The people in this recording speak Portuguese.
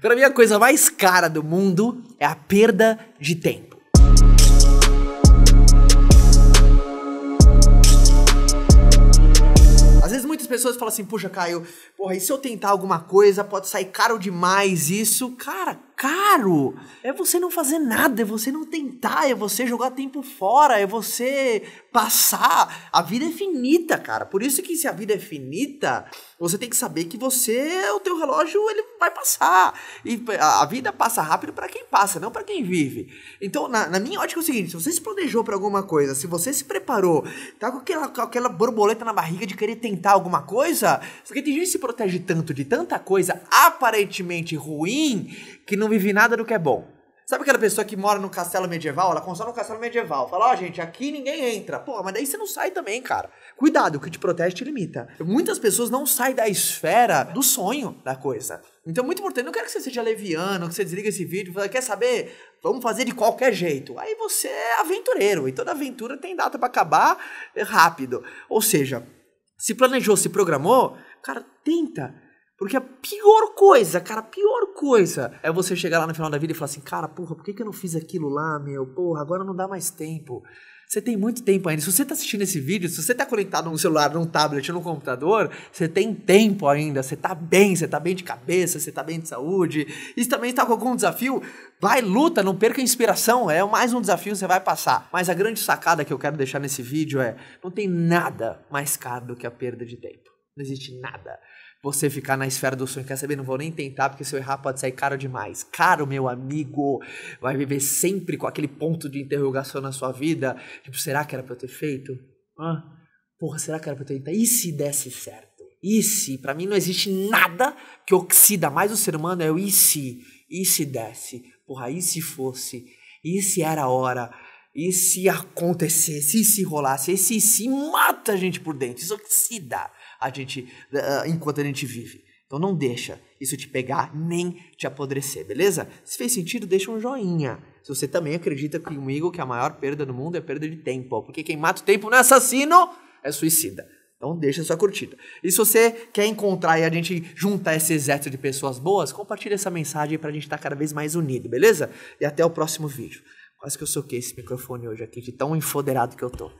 Para mim, a coisa mais cara do mundo é a perda de tempo. pessoas falam assim, puxa, Caio, porra, e se eu tentar alguma coisa, pode sair caro demais isso? Cara, caro é você não fazer nada, é você não tentar, é você jogar tempo fora, é você passar. A vida é finita, cara. Por isso que se a vida é finita, você tem que saber que você, o teu relógio, ele vai passar. E a vida passa rápido para quem passa, não para quem vive. Então, na, na, minha ótica é o seguinte, se você se planejou para alguma coisa, se você se preparou, tá com aquela, com aquela borboleta na barriga de querer tentar alguma coisa. Porque tem gente que se protege tanto de tanta coisa aparentemente ruim que não vive nada do que é bom. Sabe aquela pessoa que mora no castelo medieval? Ela constrói no castelo medieval. Fala, ó, oh, gente, aqui ninguém entra. Pô, mas daí você não sai também, cara. Cuidado, o que te protege te limita. Muitas pessoas não saem da esfera do sonho da coisa. Então é muito importante. Não quero que você seja leviano, que você desliga esse vídeo e fala, quer saber? Vamos fazer de qualquer jeito. Aí você é aventureiro e toda aventura tem data para acabar rápido. Ou seja, se planejou, se programou, cara, tenta porque a pior coisa, cara, a pior coisa é você chegar lá no final da vida e falar assim, cara, porra, por que, que eu não fiz aquilo lá, meu? Porra, agora não dá mais tempo. Você tem muito tempo ainda. Se você está assistindo esse vídeo, se você está conectado no celular, num tablet, no computador, você tem tempo ainda. Você está bem, você está bem de cabeça, você está bem de saúde. E se também está com algum desafio, vai, luta, não perca a inspiração. É mais um desafio que você vai passar. Mas a grande sacada que eu quero deixar nesse vídeo é: não tem nada mais caro do que a perda de tempo. Não existe nada. Você ficar na esfera do sonho, quer saber? Não vou nem tentar, porque se eu errar pode sair caro demais. Caro, meu amigo, vai viver sempre com aquele ponto de interrogação na sua vida. Tipo, será que era pra eu ter feito? Hã? Porra, será que era pra eu ter feito? E se desse certo? E se? Pra mim não existe nada que oxida mais o ser humano, é o e se? E se desse? Porra, e se fosse? E se era a hora? E se acontecesse, e se rolasse, e se, se mata a gente por dentro, isso é oxida a gente uh, enquanto a gente vive. Então não deixa isso te pegar nem te apodrecer, beleza? Se fez sentido, deixa um joinha. Se você também acredita comigo que é a maior perda no mundo é perda de tempo, porque quem mata o tempo não é assassino, é suicida. Então deixa sua curtida. E se você quer encontrar e a gente juntar esse exército de pessoas boas, compartilha essa mensagem para a gente estar tá cada vez mais unido, beleza? E até o próximo vídeo. Quase que eu soquei esse microfone hoje aqui, de tão enfoderado que eu tô.